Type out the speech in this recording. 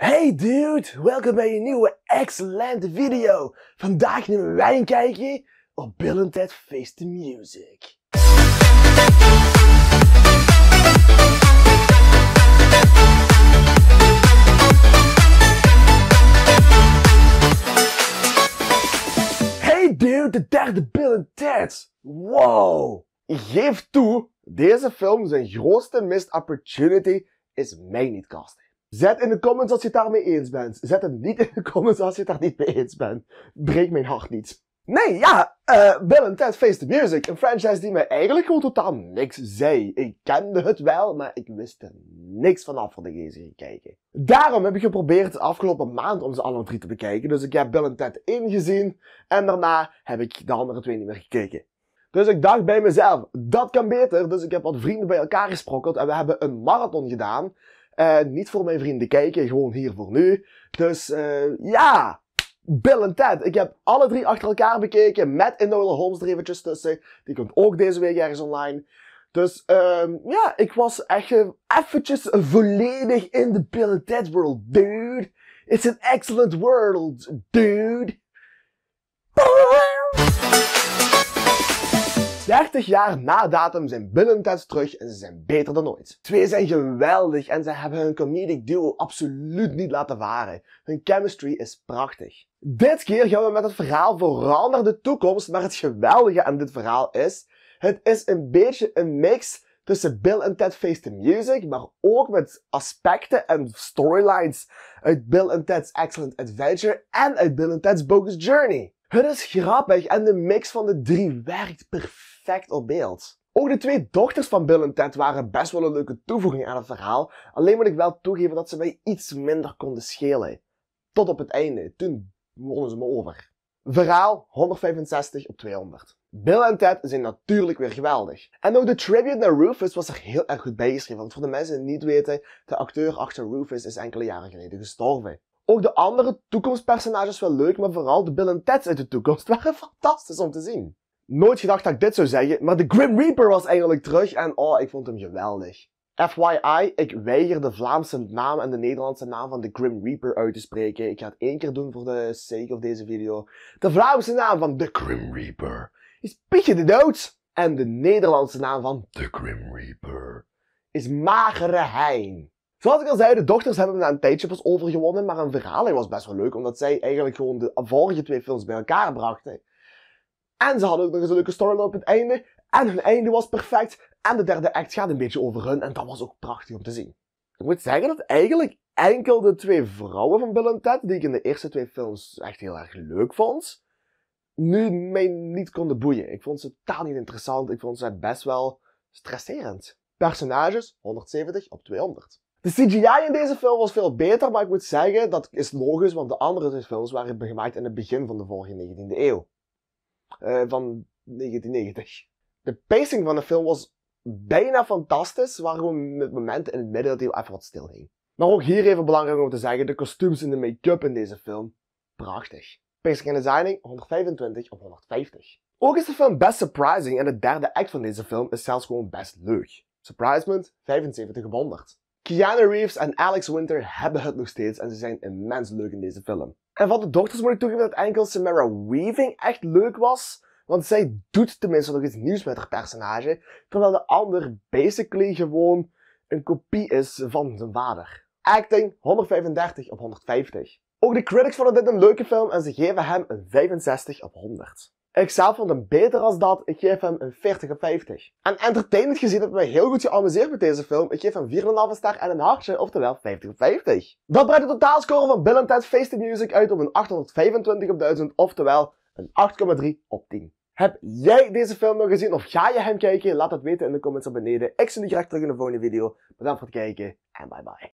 Hey dude, welkom bij een nieuwe excellent video. Vandaag nemen wij een kijkje op Bill and Ted Face the Music. Hey dude, de derde Bill and Ted. Wow. geef toe, deze film zijn grootste missed opportunity is mij niet casting. Zet in de comments als je het daarmee eens bent. Zet het niet in de comments als je het daar niet mee eens bent. Breek mijn hart niet. Nee, ja, uh, Bill and Ted Face the Music. Een franchise die mij eigenlijk gewoon totaal niks zei. Ik kende het wel, maar ik wist er niks vanaf voor ik deze ging kijken. Daarom heb ik geprobeerd de afgelopen maand om ze alle drie te bekijken. Dus ik heb Bill and Ted 1 gezien en daarna heb ik de andere twee niet meer gekeken. Dus ik dacht bij mezelf, dat kan beter. Dus ik heb wat vrienden bij elkaar gesprokkeld en we hebben een marathon gedaan. En eh, niet voor mijn vrienden kijken, gewoon hier voor nu. Dus uh, ja, Bill en Ted. Ik heb alle drie achter elkaar bekeken met Enola Holmes er eventjes tussen. Die komt ook deze week ergens online. Dus um, ja, ik was echt eh, eventjes volledig in de Bill en Ted world, dude. It's an excellent world, dude. 30 jaar na datum zijn Bill en terug en ze zijn beter dan ooit. Twee zijn geweldig en ze hebben hun comedic duo absoluut niet laten varen. Hun chemistry is prachtig. Dit keer gaan we met het verhaal vooral naar de toekomst, maar het geweldige aan dit verhaal is, het is een beetje een mix tussen Bill en Ted Face the Music, maar ook met aspecten en storylines uit Bill en Ted's Excellent Adventure en uit Bill en Ted's Bogus Journey. Het is grappig en de mix van de drie werkt perfect op beeld. Ook de twee dochters van Bill en Ted waren best wel een leuke toevoeging aan het verhaal, alleen moet ik wel toegeven dat ze mij iets minder konden schelen. Tot op het einde, toen wonnen ze me over. Verhaal 165 op 200. Bill en Ted zijn natuurlijk weer geweldig. En ook de tribute naar Rufus was er heel erg goed bijgeschreven, want voor de mensen die het niet weten, de acteur achter Rufus is enkele jaren geleden gestorven ook de andere toekomstpersonages wel leuk, maar vooral de Bill en Ted's uit de toekomst waren fantastisch om te zien. Nooit gedacht dat ik dit zou zeggen, maar de Grim Reaper was eigenlijk terug en oh, ik vond hem geweldig. FYI, ik weiger de Vlaamse naam en de Nederlandse naam van de Grim Reaper uit te spreken. Ik ga het één keer doen voor de sake of deze video. De Vlaamse naam van de Grim Reaper is Pietje de Dood. En de Nederlandse naam van de Grim Reaper is Magere Hein. Zoals ik al zei, de dochters hebben me na een tijdje pas overgewonnen, maar hun verhaling was best wel leuk, omdat zij eigenlijk gewoon de vorige twee films bij elkaar brachten. En ze hadden ook nog eens een leuke storyline op het einde, en hun einde was perfect, en de derde act gaat een beetje over hun, en dat was ook prachtig om te zien. Ik moet zeggen dat eigenlijk enkel de twee vrouwen van Bill Ted, die ik in de eerste twee films echt heel erg leuk vond, nu mij niet konden boeien. Ik vond ze totaal niet interessant, ik vond ze best wel stresserend. Personages 170 op 200. De CGI in deze film was veel beter, maar ik moet zeggen dat is logisch, want de andere twee films waren gemaakt in het begin van de vorige 19e eeuw. Eh, van 1990. De pacing van de film was bijna fantastisch, waarom met momenten in het midden dat hij even wat stil hing. Maar ook hier even belangrijk om te zeggen, de kostuums en de make-up in deze film, prachtig. Pacing en designing, 125 op 150. Ook is de film best surprising en de derde act van deze film is zelfs gewoon best leuk. Surprisement, 75 op 100. Keanu Reeves en Alex Winter hebben het nog steeds en ze zijn immens leuk in deze film. En van de dochters moet ik toegeven dat enkel Samara Weaving echt leuk was, want zij doet tenminste nog iets nieuws met haar personage, terwijl de ander basically gewoon een kopie is van zijn vader. Acting 135 op 150. Ook de critics vonden dit een leuke film en ze geven hem een 65 op 100. Ik zelf vond hem beter als dat. Ik geef hem een 40 op 50. En entertainment gezien heb ik mij heel goed geamuseerd met deze film. Ik geef hem 4,5 ster en een hartje, oftewel 50 op 50. Dat brengt de totaalscore van Bill Ted the Music uit op een 825 op 1000, oftewel een 8,3 op 10. Heb jij deze film nog gezien of ga je hem kijken? Laat het weten in de comments naar beneden. Ik zie je graag terug in de volgende video. Bedankt voor het kijken en bye bye.